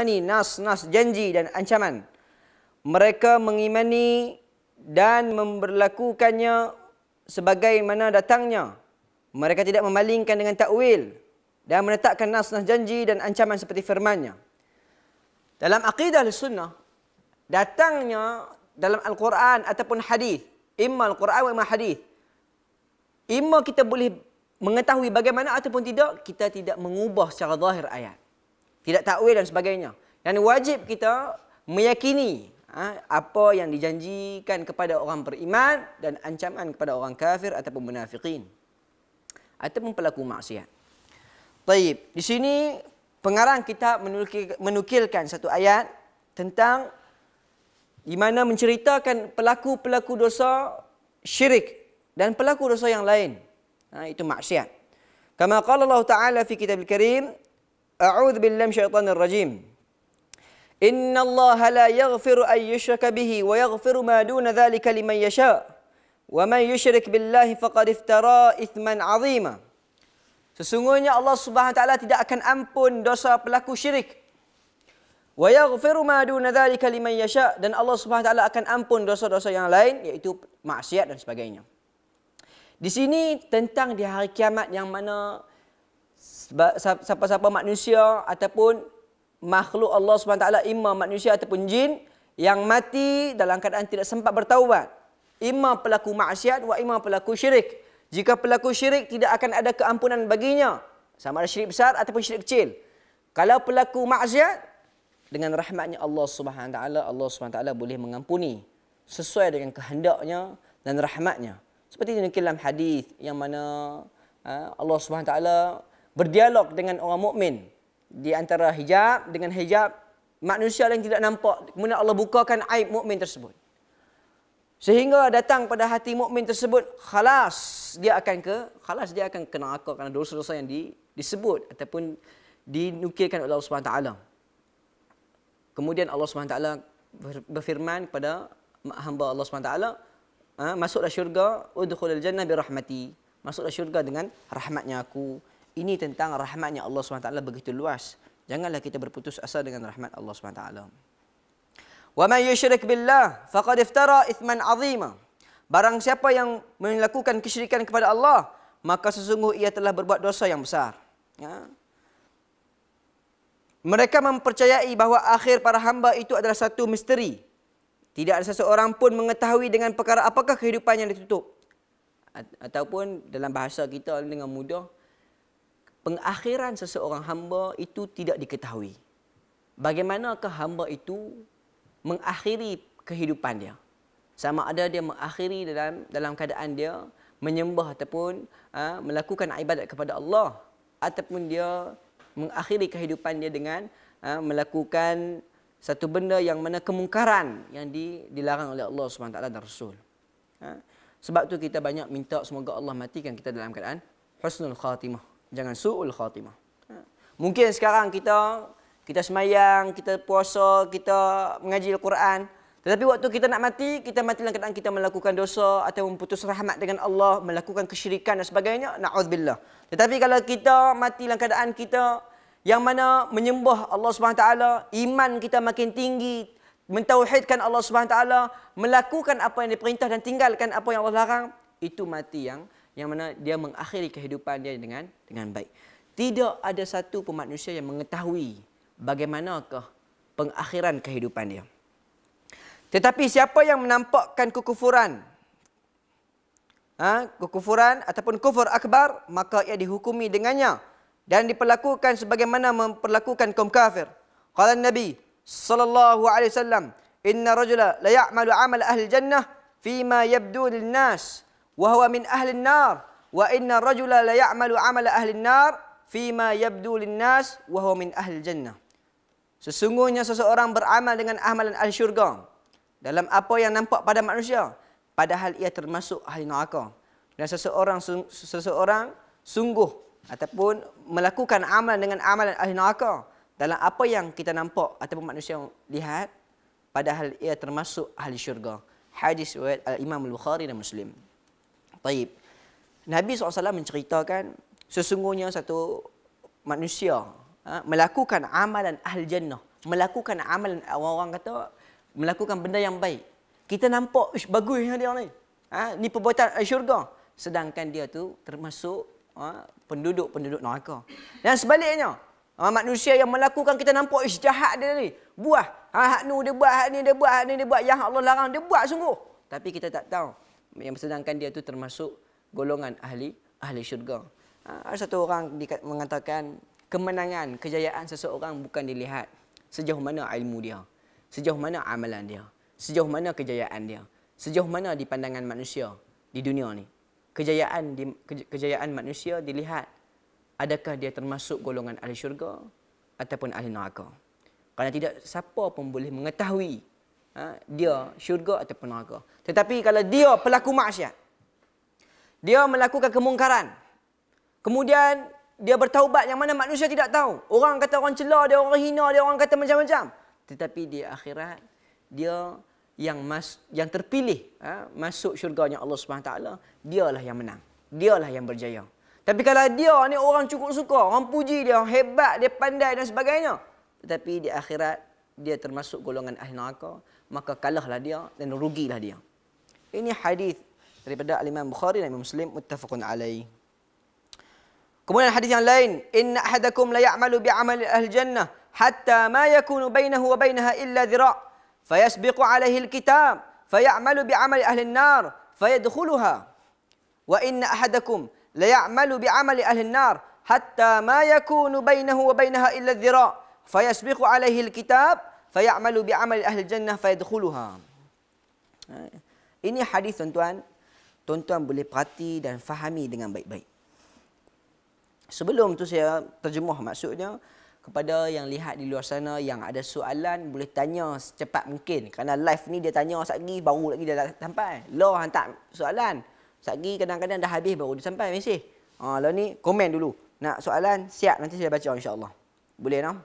mengimani nas-nas janji dan ancaman. Mereka mengimani dan memperlakukannya sebagaimana datangnya. Mereka tidak memalingkan dengan takwil dan menetapkan nas-nas janji dan ancaman seperti firmannya. Dalam akidah sunnah, datangnya dalam Al-Quran ataupun hadis, imma Al-Quran wa imma hadis. Imma kita boleh mengetahui bagaimana ataupun tidak, kita tidak mengubah secara zahir ayat tidak takwil dan sebagainya. Dan wajib kita meyakini ha, apa yang dijanjikan kepada orang beriman dan ancaman kepada orang kafir ataupun munafikin ataupun pelaku maksiat. Baik, di sini pengarang kita menukilkan satu ayat tentang di mana menceritakan pelaku-pelaku dosa syirik dan pelaku dosa yang lain. Ha, itu maksiat. Kama qala Allah Ta'ala fi kitab al-Karim, أعوذ بالله من الشيطان الرجيم إن الله لا يغفر أن يشرك به ويغفر ما دون ذلك لمن يشاء ومن يشرك بالله فقد افترى إثما عظيما Sesungguhnya Allah Subhanahu taala tidak akan ampun dosa pelaku syirik. Wa yaghfiru ma duna dzalika liman yasha dan Allah Subhanahu taala akan ampun dosa-dosa yang lain iaitu maksiat dan sebagainya. Di sini tentang di hari kiamat yang mana siapa-siapa manusia ataupun makhluk Allah SWT, imam manusia ataupun jin yang mati dalam keadaan tidak sempat bertaubat. imam pelaku maksiat wa imam pelaku syirik. Jika pelaku syirik tidak akan ada keampunan baginya. Sama ada syirik besar ataupun syirik kecil. Kalau pelaku maksiat dengan rahmatnya Allah SWT, Allah SWT boleh mengampuni sesuai dengan kehendaknya dan rahmatnya. Seperti ini dalam hadis yang mana ha, Allah Subhanahu berdialog dengan orang mukmin di antara hijab dengan hijab manusia yang tidak nampak kemudian Allah bukakan aib mukmin tersebut sehingga datang pada hati mukmin tersebut khalas dia akan ke khalas dia akan kena akar kerana dosa-dosa yang di, disebut ataupun dinukilkan oleh Allah Subhanahu taala kemudian Allah Subhanahu taala berfirman kepada hamba Allah Subhanahu taala ah, masuklah syurga udkhulul jannah bi rahmati masuklah syurga dengan rahmatnya aku ini tentang rahmatnya Allah SWT begitu luas. Janganlah kita berputus asa dengan rahmat Allah SWT. وَمَنْ يُشْرِكْ بِاللَّهِ فَقَدْ افْتَرَى إِثْمًا عَظِيمًا Barang siapa yang melakukan kesyirikan kepada Allah, maka sesungguh ia telah berbuat dosa yang besar. Ya. Mereka mempercayai bahawa akhir para hamba itu adalah satu misteri. Tidak ada seseorang pun mengetahui dengan perkara apakah kehidupan yang ditutup. Ataupun dalam bahasa kita dengan mudah, pengakhiran seseorang hamba itu tidak diketahui. Bagaimanakah hamba itu mengakhiri kehidupan dia? Sama ada dia mengakhiri dalam dalam keadaan dia menyembah ataupun ha, melakukan ibadat kepada Allah ataupun dia mengakhiri kehidupan dia dengan ha, melakukan satu benda yang mana kemungkaran yang di, dilarang oleh Allah SWT dan Rasul. Ha? Sebab tu kita banyak minta semoga Allah matikan kita dalam keadaan husnul khatimah jangan su'ul khatimah. Mungkin sekarang kita kita semayang, kita puasa, kita mengaji Al-Quran. Tetapi waktu kita nak mati, kita mati dalam keadaan kita melakukan dosa atau memutus rahmat dengan Allah, melakukan kesyirikan dan sebagainya. Na'udzubillah. Tetapi kalau kita mati dalam keadaan kita yang mana menyembah Allah SWT, iman kita makin tinggi, mentauhidkan Allah SWT, melakukan apa yang diperintah dan tinggalkan apa yang Allah larang, itu mati yang yang mana dia mengakhiri kehidupan dia dengan dengan baik. Tidak ada satu pun manusia yang mengetahui bagaimanakah pengakhiran kehidupan dia. Tetapi siapa yang menampakkan kekufuran? Ha, kekufuran ataupun kufur akbar maka ia dihukumi dengannya dan diperlakukan sebagaimana memperlakukan kaum kafir. Qala Nabi sallallahu alaihi wasallam, "Inna rajula la 'amal ahli jannah fi ma yabdu lin-nas." wa huwa min ahli an-nar wa inna ar-rajula la ya'malu 'amal ahli an-nar fi ma yabdu lin-nas wa huwa min ahli jannah Sesungguhnya seseorang beramal dengan amalan ahli syurga dalam apa yang nampak pada manusia padahal ia termasuk ahli neraka dan seseorang seseorang sungguh ataupun melakukan amal dengan amalan ahli neraka dalam apa yang kita nampak ataupun manusia lihat padahal ia termasuk ahli syurga hadis riwayat al-imam al-bukhari dan muslim Taib. Nabi SAW menceritakan sesungguhnya satu manusia ha, melakukan amalan ahli jannah. Melakukan amalan orang-orang kata melakukan benda yang baik. Kita nampak bagusnya dia ni. Ha, ni perbuatan syurga. Sedangkan dia tu termasuk ha, penduduk-penduduk ha, neraka. Dan sebaliknya, ha, manusia yang melakukan kita nampak ish, jahat dia ni. Buah. Ha, hak nu dia buat, hak ni dia buat, hak ni dia buat. Yang Allah larang dia buat sungguh. Tapi kita tak tahu yang sedangkan dia tu termasuk golongan ahli ahli syurga. Ha, ada satu orang mengatakan kemenangan, kejayaan seseorang bukan dilihat sejauh mana ilmu dia, sejauh mana amalan dia, sejauh mana kejayaan dia, sejauh mana di pandangan manusia di dunia ni. Kejayaan di, kejayaan manusia dilihat adakah dia termasuk golongan ahli syurga ataupun ahli neraka. Kalau tidak, siapa pun boleh mengetahui ha, dia syurga ataupun neraka. Tetapi kalau dia pelaku maksiat, dia melakukan kemungkaran, kemudian dia bertaubat yang mana manusia tidak tahu. Orang kata orang celah, dia orang hina, dia orang kata macam-macam. Tetapi di akhirat, dia yang mas, yang terpilih ha, masuk syurganya Allah SWT, dialah yang menang. Dialah yang berjaya. Tapi kalau dia ni orang cukup suka, orang puji dia, orang hebat, dia pandai dan sebagainya. Tetapi di akhirat dia termasuk golongan ahli neraka maka kalahlah dia dan rugilah dia ini hadis daripada al-Imam Bukhari dan Imam Muslim muttafaqun alai kemudian hadis yang lain in ahadakum la ya'malu bi amali ahli jannah hatta ma yakunu bainahu wa bainaha illa dhira' fayasbiqu alaihi al-kitab fayamalu bi amali ahli an-nar fayadkhuluha wa in ahadakum la ya'malu bi amali ahli an-nar hatta ma yakunu bainahu wa bainaha illa dhira' fayasbiqu alaihi al-kitab fayamalu bi amal ahli jannah fayadkhuluha. Ini hadis tuan-tuan. Tuan-tuan boleh perhati dan fahami dengan baik-baik. Sebelum tu saya terjemah maksudnya kepada yang lihat di luar sana yang ada soalan boleh tanya secepat mungkin kerana live ni dia tanya satgi baru lagi dia dah sampai. Law hantar soalan. Satgi kadang-kadang dah habis baru dia sampai mesej. Ah, ha, law ni komen dulu. Nak soalan siap nanti saya baca Insyaallah. Boleh tak? No?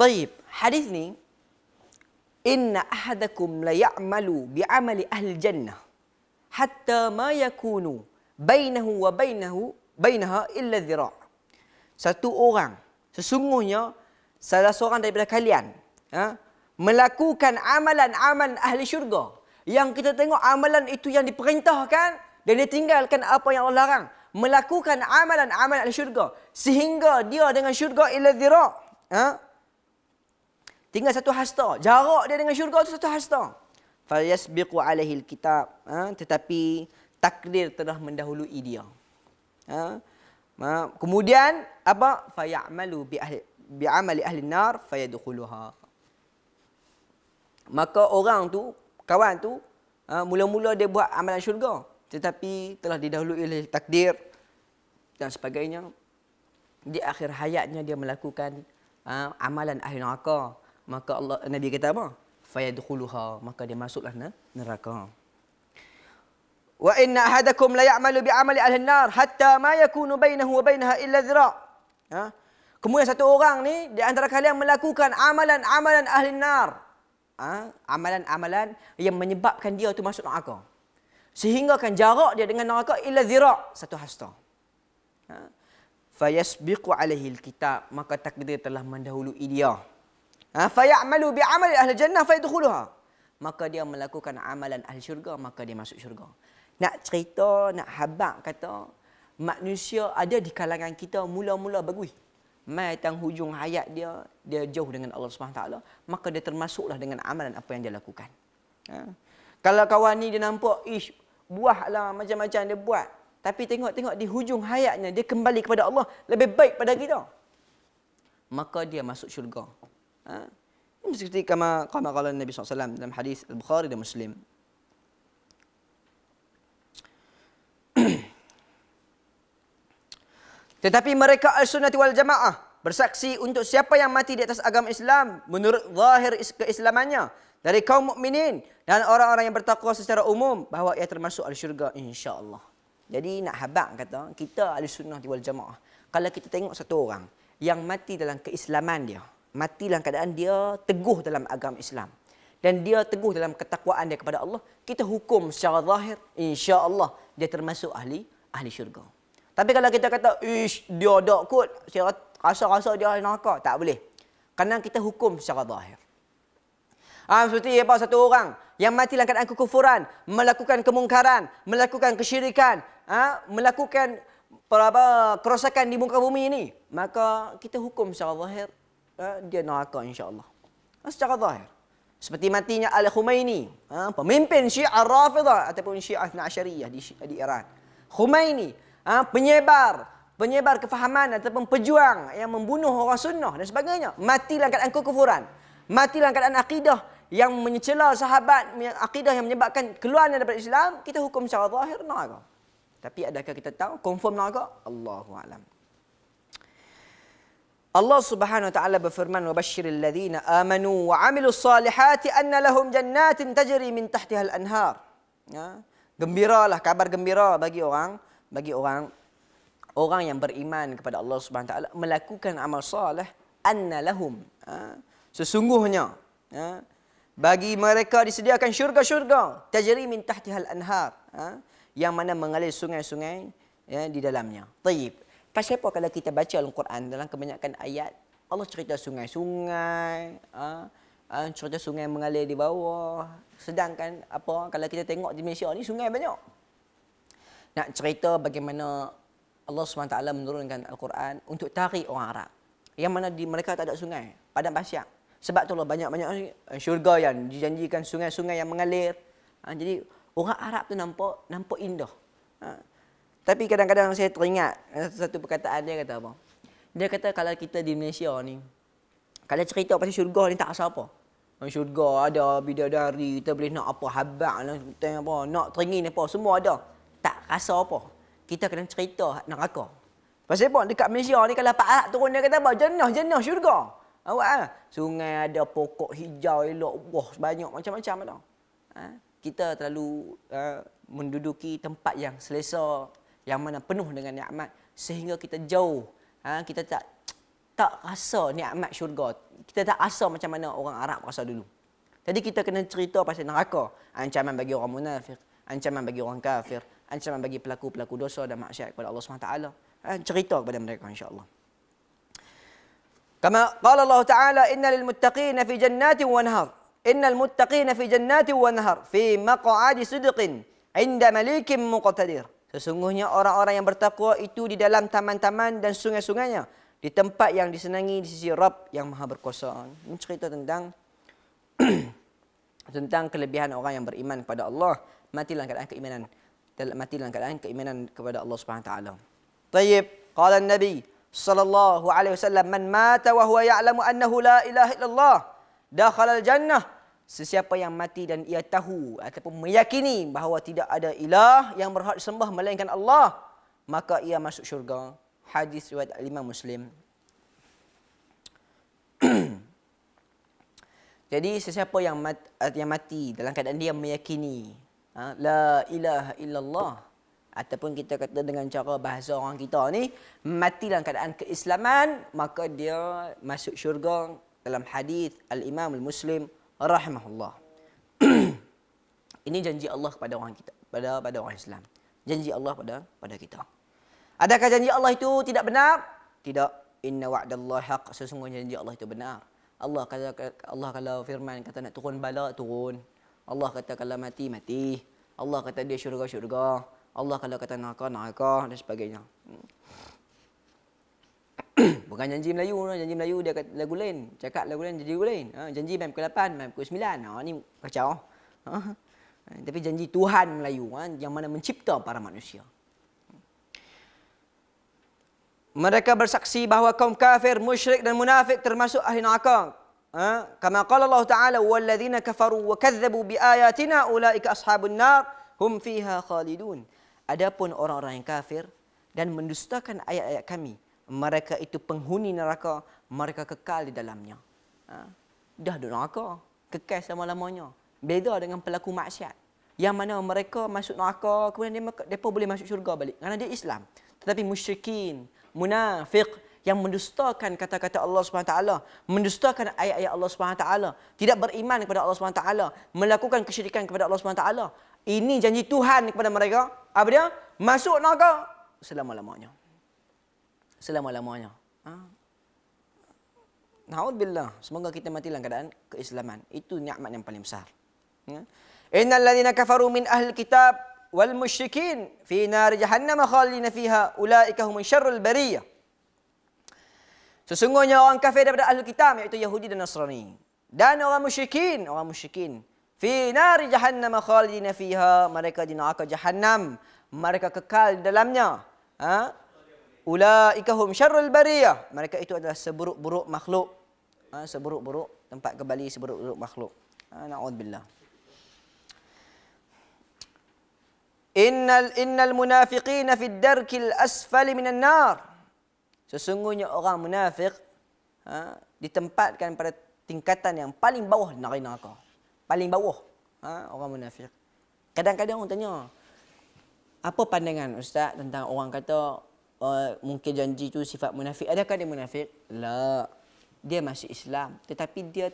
طيب حدثني إن أحدكم ليعمل ahli jannah, hatta ma ما يكون بينه وبينه بينها إلا ذراع satu orang sesungguhnya salah seorang daripada kalian ha, melakukan amalan aman ahli syurga yang kita tengok amalan itu yang diperintahkan dan dia tinggalkan apa yang Allah larang melakukan amalan aman ahli syurga sehingga dia dengan syurga ila zira ha, Tinggal satu hasta. Jarak dia dengan syurga tu satu hasta. Fayasbiqu alaihi alkitab. Ha? Tetapi takdir telah mendahului dia. Ha? Kemudian apa? Faya'malu bi ahli bi amali ahli nar fayadkhuluha. Maka orang tu, kawan tu, ha? mula-mula dia buat amalan syurga tetapi telah didahului oleh takdir dan sebagainya di akhir hayatnya dia melakukan ha, amalan ahli neraka maka Allah Nabi kata apa? Fayadkhuluha, maka dia masuklah na neraka. Wa inna ahadakum la ya'malu bi amali ahli nar hatta ma yakunu bainahu wa bainaha illa dhira'. Ha? Kemudian satu orang ni di antara kalian melakukan amalan-amalan ahli nar. Ha? Amalan-amalan yang menyebabkan dia tu masuk neraka. Sehingga kan jarak dia dengan neraka illa dhira' satu hasta. Ha? Fayasbiqu alaihi alkitab maka takdir telah mendahului dia. Ha, fayamalu bi amali ahli jannah fayadkhuluha. Maka dia melakukan amalan ahli syurga, maka dia masuk syurga. Nak cerita, nak habak kata, manusia ada di kalangan kita mula-mula bagui, Mai tang hujung hayat dia, dia jauh dengan Allah SWT. Maka dia termasuklah dengan amalan apa yang dia lakukan. Ha? Kalau kawan ni dia nampak, ish, buah lah macam-macam dia buat. Tapi tengok-tengok di hujung hayatnya, dia kembali kepada Allah. Lebih baik pada kita. Maka dia masuk syurga. Ha? Seperti kama kama kala Nabi SAW dalam hadis Al Bukhari dan Muslim. Tetapi mereka al-sunnati wal jamaah bersaksi untuk siapa yang mati di atas agama Islam menurut zahir keislamannya dari kaum mukminin dan orang-orang yang bertakwa secara umum bahawa ia termasuk al-syurga insya-Allah. Jadi nak habaq kata kita al-sunnah wal jamaah. Kalau kita tengok satu orang yang mati dalam keislaman dia, mati dalam keadaan dia teguh dalam agama Islam dan dia teguh dalam ketakwaan dia kepada Allah kita hukum secara zahir insya-Allah dia termasuk ahli ahli syurga tapi kalau kita kata ish dia dak kot saya rasa-rasa dia neraka tak boleh kerana kita hukum secara zahir ah seperti apa satu orang yang mati dalam keadaan kekufuran melakukan kemungkaran melakukan kesyirikan ha? melakukan apa kerosakan di muka bumi ini maka kita hukum secara zahir Ha, dia neraka insya-Allah. Ha, secara zahir. Seperti matinya Al-Khumaini, ha, pemimpin Syiah Rafidah ataupun Syiah Nasyariyah di di Iran. Khumaini, penyebar penyebar kefahaman ataupun pejuang yang membunuh orang sunnah dan sebagainya. Matilah angkuh kekufuran. Matilah keadaan akidah yang mencela sahabat, akidah yang menyebabkan keluarnya daripada Islam, kita hukum secara zahir neraka. Tapi adakah kita tahu confirm neraka? Allahu a'lam. Allah Subhanahu wa taala berfirman wa basyiril ladzina amanu wa amilus salihati anna lahum jannatin tajri min tahtiha al anhar. Ya. Gembiralah kabar gembira bagi orang bagi orang orang yang beriman kepada Allah Subhanahu wa taala melakukan amal soleh anna lahum. Ya. Sesungguhnya ya. bagi mereka disediakan syurga-syurga tajri min tahtiha al anhar. Ya. Yang mana mengalir sungai-sungai ya, di dalamnya. Tayyib. Pasal apa kalau kita baca dalam Quran dalam kebanyakan ayat Allah cerita sungai-sungai, uh, cerita sungai mengalir di bawah. Sedangkan apa kalau kita tengok di Malaysia ni sungai banyak. Nak cerita bagaimana Allah SWT menurunkan Al-Quran untuk tarik orang Arab. Yang mana di mereka tak ada sungai. Padang pasir. Sebab tu lah banyak-banyak eh, syurga yang dijanjikan sungai-sungai yang mengalir. Ha, jadi orang Arab tu nampak nampak indah. Tapi kadang-kadang saya teringat eh, satu perkataan dia kata apa? Dia kata kalau kita di Malaysia ni, kalau cerita pasal syurga ni tak rasa apa. Oh, syurga ada, bidadari, kita boleh nak apa, habak, apa, nak teringin apa, semua ada. Tak rasa apa. Kita kena cerita neraka. Pasal apa? Dekat Malaysia ni kalau Pak Alak turun dia kata apa? Jenuh, jenuh syurga. Awak ah, Sungai ada pokok hijau elok, wah banyak macam-macam ada. Ha? Kita terlalu uh, menduduki tempat yang selesa yang mana penuh dengan nikmat sehingga kita jauh ha, kita tak tak rasa nikmat syurga kita tak rasa macam mana orang Arab rasa dulu jadi kita kena cerita pasal neraka ancaman bagi orang munafik ancaman bagi orang kafir ancaman bagi pelaku-pelaku dosa dan maksiat kepada Allah SWT. Ha, cerita kepada mereka insya-Allah kama qala Allah taala innal muttaqin fi jannati wa nahar innal muttaqin fi jannati wa nahar fi maq'adi sidqin inda malikin muqtadir Sesungguhnya orang-orang yang bertakwa itu di dalam taman-taman dan sungai-sungainya. Di tempat yang disenangi di sisi Rab yang maha berkuasa. Ini cerita tentang tentang kelebihan orang yang beriman kepada Allah. Matilah keadaan keimanan. Matilah keadaan keimanan kepada Allah SWT. Tayyib. Kala Nabi sallallahu alaihi wasallam man mata wa huwa ya'lamu annahu la ilaha illallah dakhala jannah Sesiapa yang mati dan ia tahu ataupun meyakini bahawa tidak ada ilah yang berhak disembah melainkan Allah, maka ia masuk syurga. Hadis riwayat Imam Muslim. Jadi sesiapa yang mati, eh, yang mati dalam keadaan dia meyakini ha, la ilaha illallah ataupun kita kata dengan cara bahasa orang kita ni mati dalam keadaan keislaman maka dia masuk syurga dalam hadis al-Imam al-Muslim rahimahullah. Ini janji Allah kepada orang kita, pada pada orang Islam. Janji Allah pada pada kita. Adakah janji Allah itu tidak benar? Tidak. Inna wa'dallahi haqq Sesungguhnya janji Allah itu benar. Allah kata Allah kalau firman kata nak turun bala turun. Allah kata kalau mati mati. Allah kata dia syurga syurga. Allah kalau kata neraka neraka dan sebagainya. Hmm bukan janji Melayu lah. janji Melayu dia kata lagu lain cakap lagu lain jadi lagu lain ha, janji mem ke 8 mem ke 9 ha ni kacau ha, ha. ha. tapi janji Tuhan Melayu ha, yang mana mencipta para manusia mereka bersaksi bahawa kaum kafir musyrik dan munafik termasuk ahli neraka ha kama qala Allah taala walladzina kafaru wa kadzabu biayatina ulaika ashabun nar hum fiha adapun orang-orang yang kafir dan mendustakan ayat-ayat kami mereka itu penghuni neraka, mereka kekal di dalamnya. Ha? Dah duduk neraka, kekal selama-lamanya. Beda dengan pelaku maksiat. Yang mana mereka masuk neraka, kemudian mereka, mereka boleh masuk syurga balik. Kerana dia Islam. Tetapi musyrikin, munafiq, yang mendustakan kata-kata Allah Subhanahu Wa taala, mendustakan ayat-ayat Allah Subhanahu Wa taala, tidak beriman kepada Allah Subhanahu Wa taala, melakukan kesyirikan kepada Allah Subhanahu Wa taala. Ini janji Tuhan kepada mereka. Apa dia? Masuk neraka selama-lamanya selama-lamanya. Ha? Na'udzubillah. Semoga kita mati dalam keadaan keislaman. Itu nikmat yang paling besar. Ya? Innal ladzina kafaru min ahli kitab wal musyrikin fi nar jahannam khalidina fiha ulaika hum syarrul bariyah. Sesungguhnya orang kafir daripada ahli kitab iaitu Yahudi dan Nasrani dan orang musyrikin, orang musyrikin fi nar jahannam khalidina fiha mereka di neraka jahannam mereka kekal di dalamnya. Ha? ulaika hum syarrul bariyah mereka itu adalah seburuk-buruk makhluk ha, seburuk-buruk tempat kembali seburuk-buruk makhluk ha, naudzubillah innal innal munafiqin fi ad-darkil asfali minan nar sesungguhnya orang munafik ha, ditempatkan pada tingkatan yang paling bawah neraka paling bawah ha, orang munafik kadang-kadang orang tanya apa pandangan ustaz tentang orang kata Uh, mungkin janji itu sifat munafik. Adakah dia munafik? Tak. Dia masuk Islam tetapi dia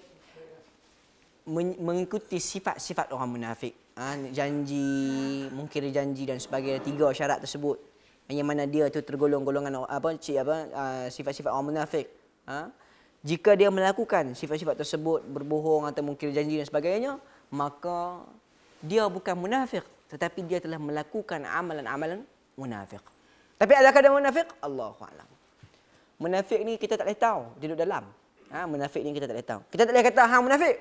mengikuti sifat-sifat orang munafik. Ha, janji, mungkin janji dan sebagainya tiga syarat tersebut. Yang mana dia tu tergolong golongan apa cik apa uh, sifat-sifat orang munafik. Ha? Jika dia melakukan sifat-sifat tersebut berbohong atau mungkin janji dan sebagainya, maka dia bukan munafik tetapi dia telah melakukan amalan-amalan munafik. Tapi adakah kadang munafik? Allahu a'lam. Munafik ni kita tak boleh tahu, dia duduk dalam. Ha, munafik ni kita tak boleh tahu. Kita tak boleh kata hang munafik.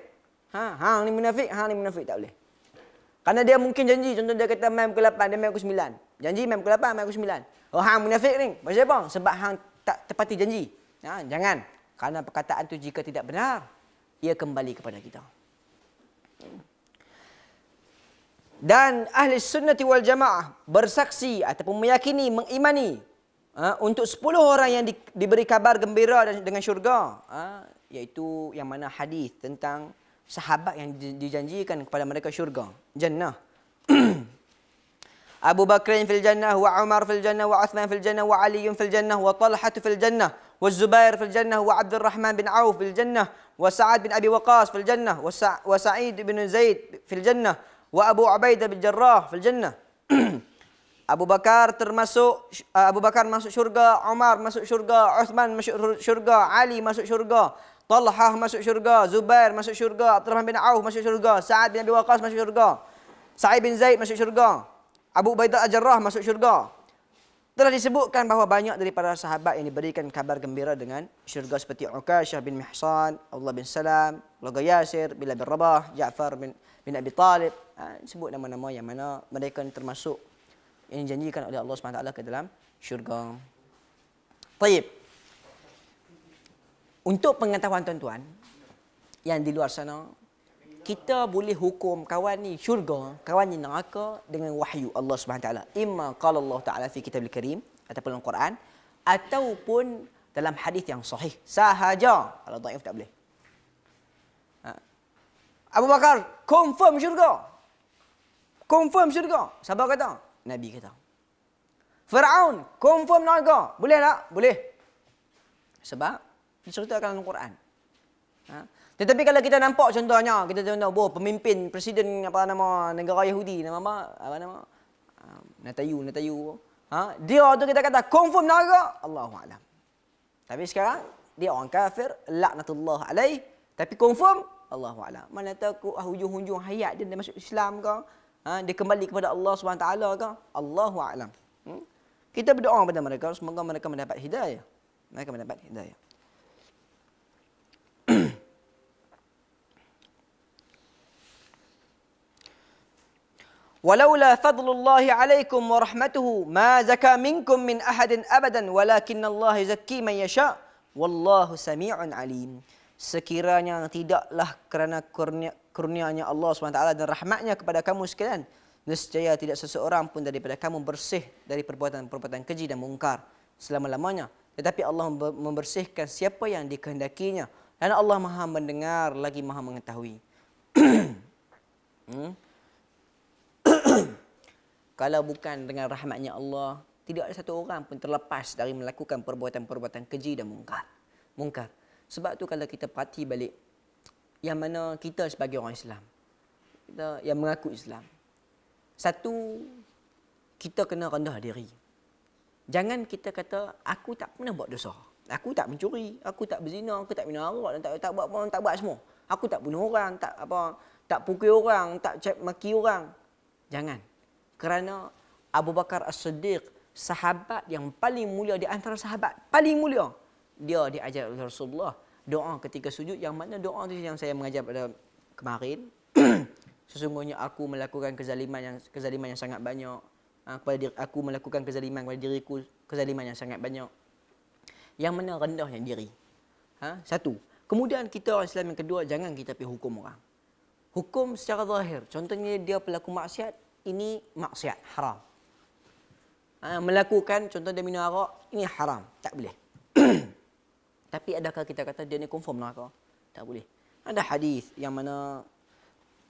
Ha, hang ni munafik, hang ni munafik tak boleh. Karena dia mungkin janji, contoh dia kata main pukul 8, dia main pukul 9. Janji main pukul 8, main pukul 9. Oh, hang munafik ni. Macam apa? Sebab hang tak tepati janji. Ha, jangan. Karena perkataan tu jika tidak benar, ia kembali kepada kita. dan ahli sunnati wal jamaah bersaksi ataupun meyakini mengimani uh, untuk 10 orang yang di, diberi kabar gembira dengan syurga uh, iaitu yang mana hadis tentang sahabat yang dijanjikan kepada mereka syurga jannah Abu Bakr fil jannah wa Umar fil jannah wa Uthman fil jannah wa Ali fil jannah wa Talha fil jannah wa Zubair fil jannah wa Abdul Rahman bin Auf fil jannah wa Sa'ad bin Abi Waqas fil jannah wa Sa'id bin Zaid fil jannah wa Abu Ubaidah bin Jarrah fil jannah. Abu Bakar termasuk uh, Abu Bakar masuk syurga, Umar masuk syurga, Uthman masuk syurga, Ali masuk syurga, Talhah masuk syurga, Zubair masuk syurga, Abdul bin Auf masuk syurga, Sa'ad bin Abi Waqqas masuk syurga, Sa'id bin Zaid masuk syurga, Abu Ubaidah Ajarrah masuk syurga. Telah disebutkan bahawa banyak daripada sahabat yang diberikan kabar gembira dengan syurga seperti Uqashah bin Mihsan, Abdullah bin Salam, Logo Bilal bin Rabah, Ja'far bin bin Abi Talib ha, sebut nama-nama yang mana mereka ni termasuk yang dijanjikan oleh Allah SWT ke dalam syurga Baik. untuk pengetahuan tuan-tuan yang di luar sana kita boleh hukum kawan ni syurga, kawan ni neraka dengan wahyu Allah Subhanahu taala. Imma qala Allah taala fi kitabil karim ataupun dalam Quran ataupun dalam hadis yang sahih. Sahaja kalau dhaif tak boleh. Abu Bakar confirm syurga. Confirm syurga. Siapa kata? Nabi kata. Firaun confirm neraka. Boleh tak? Boleh. Sebab diceritakan dalam Quran. Ha? Tetapi kalau kita nampak contohnya, kita tengok oh, bo pemimpin presiden apa nama negara Yahudi nama apa? Apa nama? Ah, Netanyahu, Netanyahu. Ha? Dia tu kita kata confirm naga Allahu alam. Tapi sekarang dia orang kafir, laknatullah alaih. Tapi confirm Allahu a'lam. Mana tahu ah, hujung-hujung hayat dia, dia masuk Islam ke, ha, dia kembali kepada Allah Subhanahu taala ke? Allahu a'lam. Hmm? Kita berdoa kepada mereka semoga mereka mendapat hidayah. Mereka mendapat hidayah. ولولا فضل الله عليكم ورحمته ما زكى منكم من احد ابدا ولكن الله يزكي من يشاء والله سميع عليم sekiranya tidaklah kerana kurnia, kurnianya Allah SWT dan rahmatnya kepada kamu sekalian. Nescaya tidak seseorang pun daripada kamu bersih dari perbuatan-perbuatan keji dan mungkar selama-lamanya. Tetapi Allah membersihkan siapa yang dikehendakinya. Dan Allah maha mendengar lagi maha mengetahui. Hmm? Kalau bukan dengan rahmatnya Allah, tidak ada satu orang pun terlepas dari melakukan perbuatan-perbuatan keji dan mungkar. Mungkar. Sebab tu kalau kita perhati balik yang mana kita sebagai orang Islam, kita yang mengaku Islam. Satu, kita kena rendah diri. Jangan kita kata, aku tak pernah buat dosa. Aku tak mencuri, aku tak berzina, aku tak minum arak, tak, tak buat apa, tak buat semua. Aku tak bunuh orang, tak apa, tak pukul orang, tak cek maki orang. Jangan. Kerana Abu Bakar As-Siddiq, sahabat yang paling mulia di antara sahabat, paling mulia dia diajar oleh Rasulullah doa ketika sujud yang mana doa tu yang saya mengajar pada kemarin sesungguhnya aku melakukan kezaliman yang kezaliman yang sangat banyak ah, kepada diri, aku melakukan kezaliman kepada diriku kezaliman yang sangat banyak yang mana rendahnya diri ha? satu kemudian kita orang Islam yang kedua jangan kita pergi hukum orang hukum secara zahir contohnya dia pelaku maksiat ini maksiat haram ha? melakukan contoh dia minum arak ini haram tak boleh Tapi adakah kita kata dia ni confirm neraka? Lah tak boleh. Ada hadis yang mana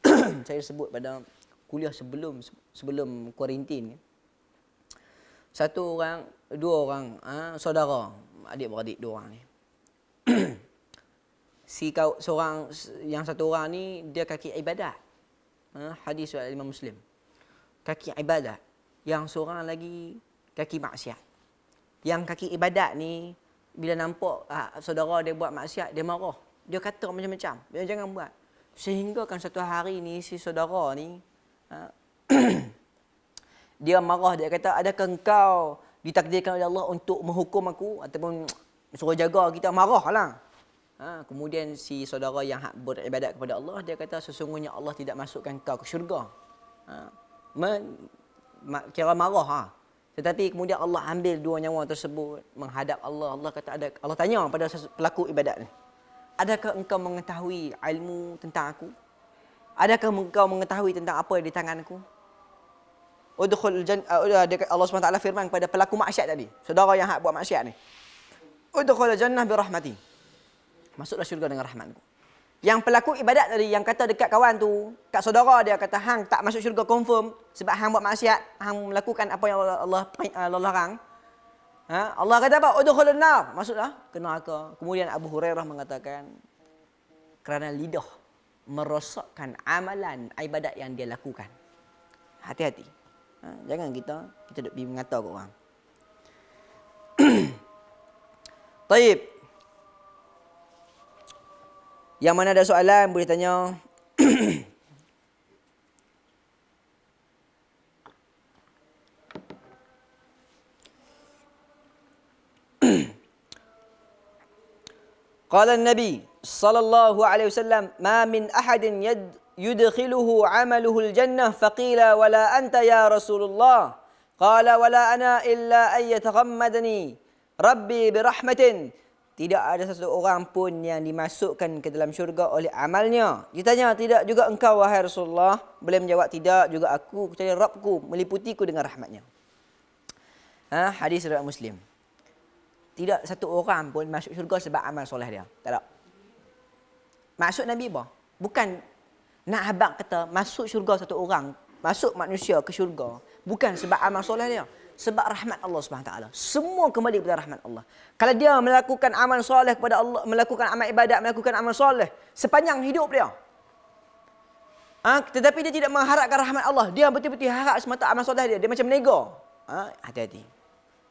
saya sebut pada kuliah sebelum sebelum kuarantin. Satu orang, dua orang, ha, saudara, adik-beradik dua orang ni. si kau seorang yang satu orang ni dia kaki ibadat. Ha, hadis oleh Imam Muslim. Kaki ibadat. Yang seorang lagi kaki maksiat. Yang kaki ibadat ni bila nampak ha, saudara dia buat maksiat, dia marah. Dia kata macam-macam, jangan, jangan buat. Sehingga kan satu hari ni si saudara ni ha, dia marah dia kata adakah engkau ditakdirkan oleh Allah untuk menghukum aku ataupun suruh jaga kita marahlah. Ha, kemudian si saudara yang hak beribadat kepada Allah dia kata sesungguhnya Allah tidak masukkan kau ke syurga. Ha, men, kira marah ha. Tetapi kemudian Allah ambil dua nyawa tersebut menghadap Allah. Allah kata ada Allah tanya pada pelaku ibadat ni. Adakah engkau mengetahui ilmu tentang aku? Adakah engkau mengetahui tentang apa yang di tanganku? Udkhul jannah uh, uh, Allah SWT firman kepada pelaku maksiat tadi. Saudara yang hak buat maksiat ni. Udkhul jannah bi rahmati. Masuklah syurga dengan rahmatku. Yang pelaku ibadat tadi yang kata dekat kawan tu, kat saudara dia kata hang tak masuk syurga confirm sebab hang buat maksiat, hang melakukan apa yang Allah Allah eh, larang. Ha? Allah kata apa? Udkhul an-nar. Maksudlah kena neraka. Kemudian Abu Hurairah mengatakan kerana lidah merosakkan amalan ibadat yang dia lakukan. Hati-hati. Ha? Jangan kita kita duk mengata ke orang. Baik. Yang mana ada soalan boleh tanya. قال النبي صلى الله عليه وسلم ما من احد يدخله عمله الجنه فقيل ولا انت يا رسول الله قال ولا انا الا ان يتغمدني ربي برحمه tidak ada satu orang pun yang dimasukkan ke dalam syurga oleh amalnya. Ditanya, tidak juga engkau wahai Rasulullah. Boleh menjawab, tidak juga aku. Kecuali Rabku meliputiku dengan rahmatnya. Ha, hadis riwayat Muslim. Tidak satu orang pun masuk syurga sebab amal soleh dia. Tak ada. Masuk Nabi apa? Bukan nak abang kata masuk syurga satu orang. Masuk manusia ke syurga. Bukan sebab amal soleh dia sebab rahmat Allah Subhanahu taala. Semua kembali kepada rahmat Allah. Kalau dia melakukan amal soleh kepada Allah, melakukan amal ibadat, melakukan amal soleh sepanjang hidup dia. Ha? tetapi dia tidak mengharapkan rahmat Allah. Dia betul-betul harap semata amal soleh dia. Dia macam nego. Ha? hati-hati.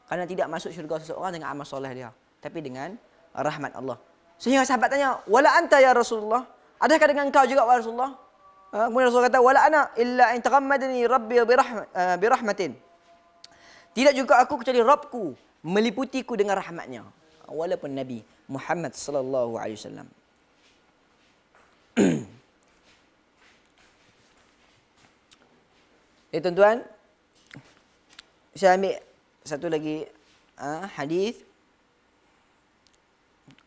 Karena tidak masuk syurga seseorang dengan amal soleh dia, tapi dengan rahmat Allah. Sehingga sahabat tanya, "Wala anta ya Rasulullah? Adakah dengan kau juga wahai Rasulullah?" Ha? Kemudian Rasulullah kata, "Wala ana illa in taghammadani rabbi bi eh, rahmatin." Uh, tidak juga aku kecuali Rabbku meliputiku dengan rahmatnya. Walaupun Nabi Muhammad sallallahu alaihi wasallam. Ya tuan-tuan, saya ambil satu lagi ha, hadis.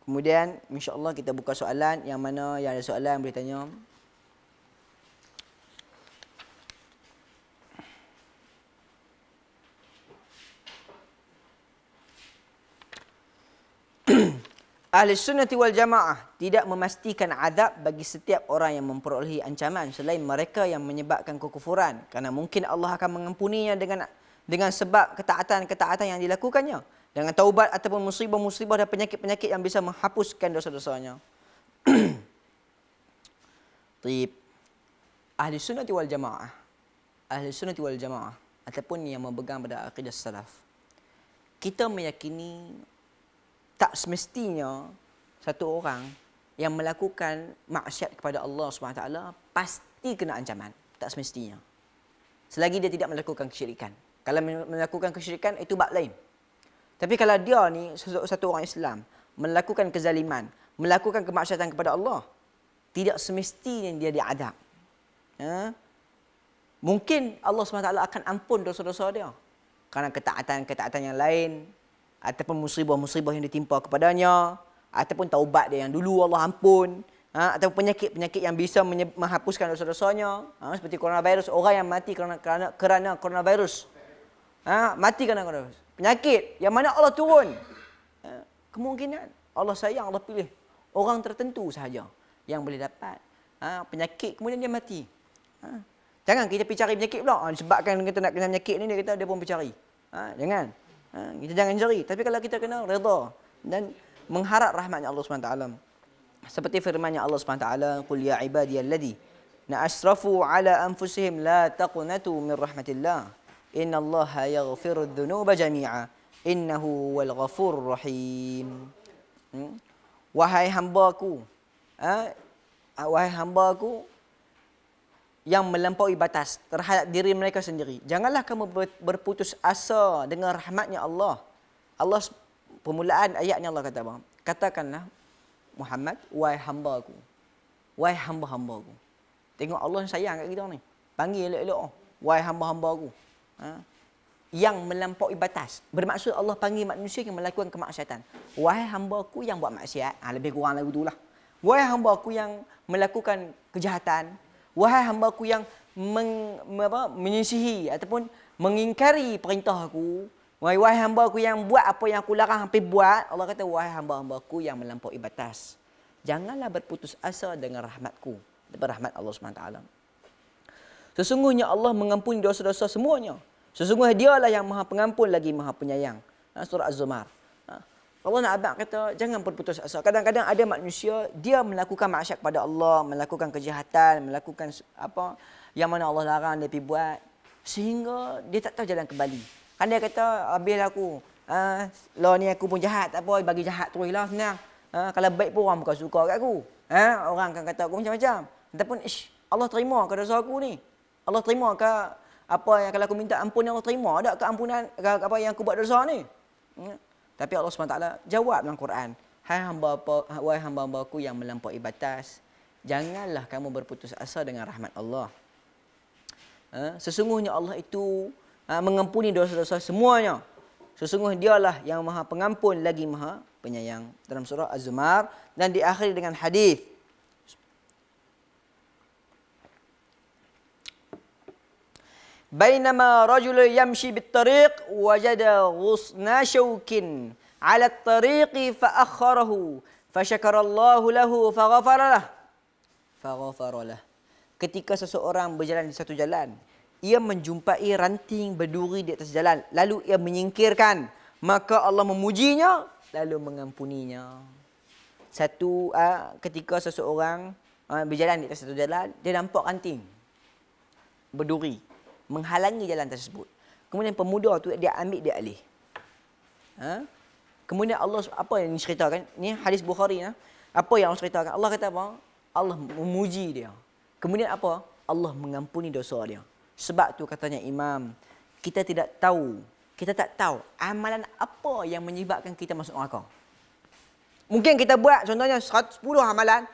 Kemudian insya-Allah kita buka soalan yang mana yang ada soalan boleh tanya. Ahli sunnati wal jamaah tidak memastikan adab bagi setiap orang yang memperolehi ancaman selain mereka yang menyebabkan kekufuran. Kerana mungkin Allah akan mengampuninya dengan dengan sebab ketaatan-ketaatan yang dilakukannya. Dengan taubat ataupun musibah-musibah dan penyakit-penyakit yang bisa menghapuskan dosa-dosanya. Tip. Ahli sunnati wal jamaah. Ahli sunnati wal jamaah. Ataupun yang memegang pada akidah salaf. Kita meyakini tak semestinya satu orang yang melakukan maksiat kepada Allah SWT pasti kena ancaman. Tak semestinya. Selagi dia tidak melakukan kesyirikan. Kalau melakukan kesyirikan itu bab lain. Tapi kalau dia ni satu orang Islam melakukan kezaliman, melakukan kemaksiatan kepada Allah, tidak semestinya dia diadab. Ha? Mungkin Allah SWT akan ampun dosa-dosa dia. Kerana ketaatan-ketaatan yang lain ataupun musibah-musibah yang ditimpa kepadanya ataupun taubat dia yang dulu Allah ampun ha, ataupun penyakit-penyakit yang bisa menghapuskan dosa-dosanya ha, seperti coronavirus orang yang mati kerana kerana, kerana coronavirus ha, mati kerana coronavirus penyakit yang mana Allah turun ha, kemungkinan Allah sayang Allah pilih orang tertentu sahaja yang boleh dapat ha, penyakit kemudian dia mati ha, jangan kita pergi cari penyakit pula ha, sebabkan kita nak kena penyakit ni dia kata dia pun pergi cari ha, jangan Ha, kita jangan jeri. Tapi kalau kita kena reda dan mengharap rahmatnya Allah SWT. Seperti firmannya Allah SWT. Qul ya na Na'asrafu ala anfusihim la taqunatu min rahmatillah. Inna Allah yaghfiru dhunuba jami'a. Innahu wal ghafur rahim. Hmm? Wahai hambaku. Ha? Wahai hamba ku yang melampaui batas terhadap diri mereka sendiri. Janganlah kamu berputus asa dengan rahmatnya Allah. Allah permulaan ayatnya Allah kata bang. Katakanlah Muhammad, wahai hamba aku. Wahai hamba-hamba aku. Tengok Allah yang sayang kat kita ni. Panggil elok-elok. Oh, wahai hamba-hamba aku. Ha? Yang melampaui batas. Bermaksud Allah panggil manusia yang melakukan kemaksiatan. Wahai hamba aku yang buat maksiat. Ha, lebih kurang lagu tu lah. Wahai hamba aku yang melakukan kejahatan wahai hambaku yang meng, apa, menyisihi ataupun mengingkari perintah aku, wahai, wahai hamba aku yang buat apa yang aku larang hampir buat, Allah kata, wahai hamba-hamba aku yang melampaui batas. Janganlah berputus asa dengan rahmatku. Berrahmat Allah SWT. Sesungguhnya Allah mengampuni dosa-dosa semuanya. Sesungguhnya dialah yang maha pengampun lagi maha penyayang. Surah Az-Zumar. Allah nak abang kata jangan berputus asa. Kadang-kadang ada manusia dia melakukan maksiat kepada Allah, melakukan kejahatan, melakukan apa yang mana Allah larang dia pergi buat sehingga dia tak tahu jalan kembali. Kan dia kata habis lah aku. Ah, ni aku pun jahat tak apa bagi jahat terus lah senang. Ha, kalau baik pun orang bukan suka kat aku. Ha, orang akan kata aku macam-macam. Ataupun ish, Allah terima ke dosa aku ni? Allah terima ke apa yang kalau aku minta ampun Allah terima? Ada ke ampunan ke apa yang aku buat dosa ni? Ya. Tapi Allah SWT jawab dalam Quran. Hai hamba wahai hamba ku yang melampaui batas. Janganlah kamu berputus asa dengan rahmat Allah. Ha, sesungguhnya Allah itu ha, mengampuni dosa-dosa semuanya. Sesungguhnya dialah yang maha pengampun lagi maha penyayang. Dalam surah Az-Zumar. Dan diakhiri dengan hadis. Bainama rajul yamshi bit tariq wajada ghusna shawkin ala at tariq fa akharahu fa syakara Allah lahu fa ghafara lah. Fa ghafara lah. Ketika seseorang berjalan di satu jalan, ia menjumpai ranting berduri di atas jalan. Lalu ia menyingkirkan. Maka Allah memujinya, lalu mengampuninya. Satu ah, ketika seseorang ah, berjalan di atas satu jalan, dia nampak ranting berduri menghalangi jalan tersebut. Kemudian pemuda tu dia ambil dia alih. Ha? Kemudian Allah apa yang diceritakan? Ni hadis Bukhari lah. Apa yang Allah ceritakan? Allah kata apa? Allah memuji dia. Kemudian apa? Allah mengampuni dosa dia. Sebab tu katanya imam, kita tidak tahu, kita tak tahu amalan apa yang menyebabkan kita masuk neraka. Mungkin kita buat contohnya 110 amalan,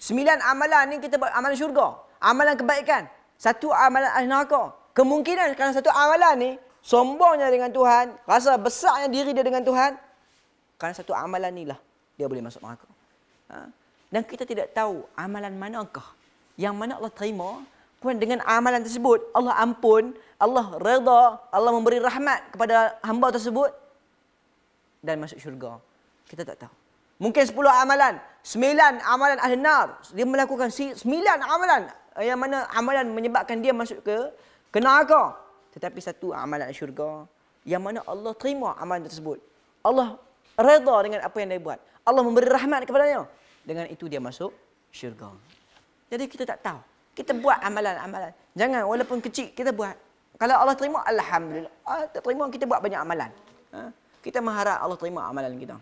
9 amalan ni kita buat amalan syurga, amalan kebaikan. Satu amalan ahli neraka kemungkinan kerana satu amalan ni sombongnya dengan Tuhan, rasa besarnya diri dia dengan Tuhan, kerana satu amalan inilah dia boleh masuk neraka. Ha? Dan kita tidak tahu amalan manakah yang mana Allah terima Kemudian dengan amalan tersebut, Allah ampun, Allah reda, Allah memberi rahmat kepada hamba tersebut dan masuk syurga. Kita tak tahu. Mungkin 10 amalan, 9 amalan ahli nar. Dia melakukan 9 amalan yang mana amalan menyebabkan dia masuk ke Kena agak. Tetapi satu amalan syurga yang mana Allah terima amalan tersebut. Allah reda dengan apa yang dia buat. Allah memberi rahmat kepada dia Dengan itu dia masuk syurga. Jadi kita tak tahu. Kita buat amalan-amalan. Jangan walaupun kecil kita buat. Kalau Allah terima, Alhamdulillah. Ah, tak terima, kita buat banyak amalan. Ha? Kita mengharap Allah terima amalan kita.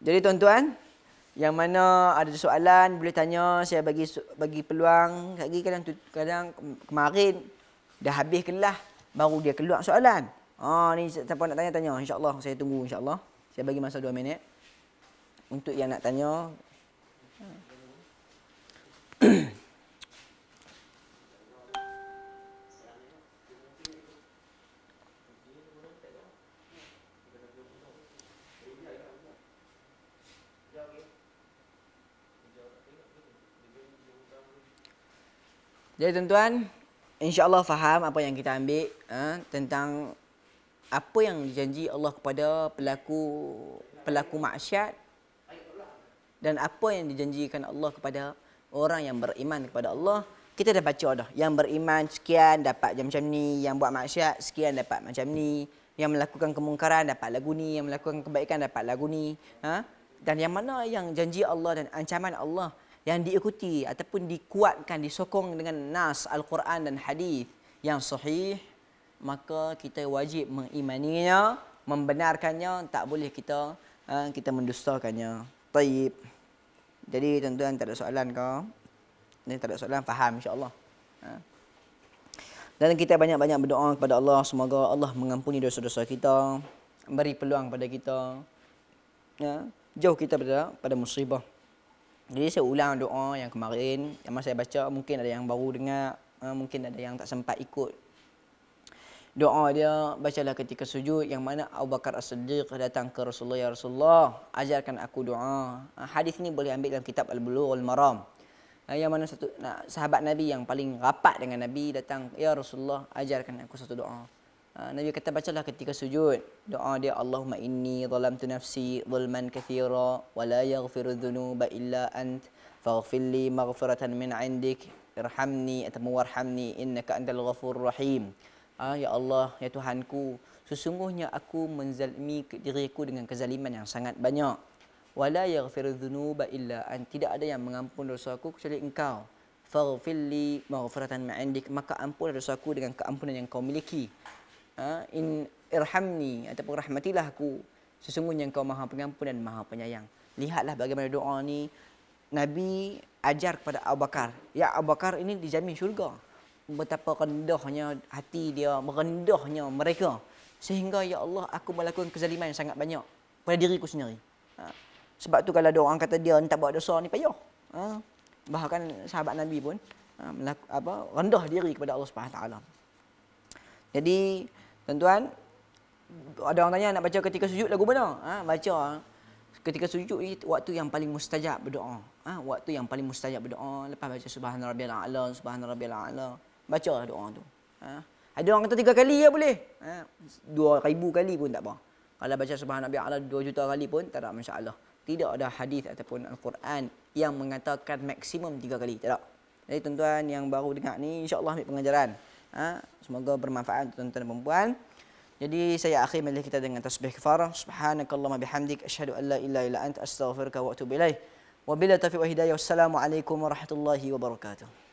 Jadi tuan-tuan, yang mana ada soalan boleh tanya saya bagi bagi peluang lagi kadang kadang kemarin dah habis kelas baru dia keluar soalan ha oh, ni siapa nak tanya tanya insyaallah saya tunggu insyaallah saya bagi masa dua minit untuk yang nak tanya Jadi tuan-tuan, insya-Allah faham apa yang kita ambil ha, tentang apa yang dijanji Allah kepada pelaku pelaku maksiat dan apa yang dijanjikan Allah kepada orang yang beriman kepada Allah. Kita dah baca dah. Yang beriman sekian dapat macam ni, yang buat maksiat sekian dapat macam ni, yang melakukan kemungkaran dapat lagu ni, yang melakukan kebaikan dapat lagu ni. Ha? Dan yang mana yang janji Allah dan ancaman Allah yang diikuti ataupun dikuatkan disokong dengan nas al-Quran dan hadis yang sahih maka kita wajib mengimaninya membenarkannya tak boleh kita eh, kita mendustakannya taib jadi tuan-tuan tak ada soalan ke ini tak ada soalan faham insyaallah uh. dan kita banyak-banyak berdoa kepada Allah semoga Allah mengampuni dosa-dosa kita beri peluang kepada kita ya. jauh kita berdoa pada musibah jadi saya ulang doa yang kemarin yang masa saya baca mungkin ada yang baru dengar eh, mungkin ada yang tak sempat ikut. Doa dia bacalah ketika sujud yang mana Abu Bakar As-Siddiq datang ke Rasulullah ya Rasulullah ajarkan aku doa. Ah, hadis ni boleh ambil dalam kitab Al-Bulugh Al-Maram. Ah, yang mana satu sahabat Nabi yang paling rapat dengan Nabi datang ya Rasulullah ajarkan aku satu doa. Ah, Nabi kata bacalah ketika sujud doa dia Allahumma inni zalamtu nafsi zulman kathira wa la yaghfiru dhunuba illa ant faghfir li maghfiratan min indik irhamni atau warhamni innaka antal ghafur rahim ah, ya Allah ya Tuhanku sesungguhnya aku menzalimi diriku dengan kezaliman yang sangat banyak wala yaghfiru dhunuba illa ant tidak ada yang mengampun dosaku kecuali engkau faghfir li maghfiratan min indik maka ampunlah dosaku dengan keampunan yang kau miliki Ha? in irhamni ataupun rahmatilah aku sesungguhnya engkau maha pengampun dan maha penyayang lihatlah bagaimana doa ni nabi ajar kepada Abu Bakar ya Abu Bakar ini dijamin syurga betapa rendahnya hati dia merendahnya mereka sehingga ya Allah aku melakukan kezaliman yang sangat banyak pada diriku sendiri ha. sebab tu kalau ada orang kata dia tak buat dosa ni payah ha. bahkan sahabat nabi pun ha, melaku, apa rendah diri kepada Allah Subhanahu taala jadi Tuan-tuan, ada orang tanya nak baca ketika sujud lagu mana? Ha, baca. Ketika sujud ni waktu yang paling mustajab berdoa. Ha, waktu yang paling mustajab berdoa. Lepas baca subhanallah a'la, subhanallah a'la. Baca lah doa tu. Ha. Ada orang kata tiga kali ya, boleh. Ha, dua ribu kali pun tak apa. Kalau baca subhanallah a'la dua juta kali pun tak ada masalah. Tidak ada hadis ataupun Al-Quran yang mengatakan maksimum tiga kali. Tak ada. Jadi tuan-tuan yang baru dengar ni insyaAllah ambil pengajaran. Ha? Semoga bermanfaat untuk tuan-tuan dan perempuan. Jadi saya akhir majlis kita dengan tasbih kifarah. Subhanakallah bihamdik. Ashadu an la illa illa ant astaghfirka wa atubu ilaih. Wa bila taufiq wa hidayah. Wassalamualaikum warahmatullahi wabarakatuh.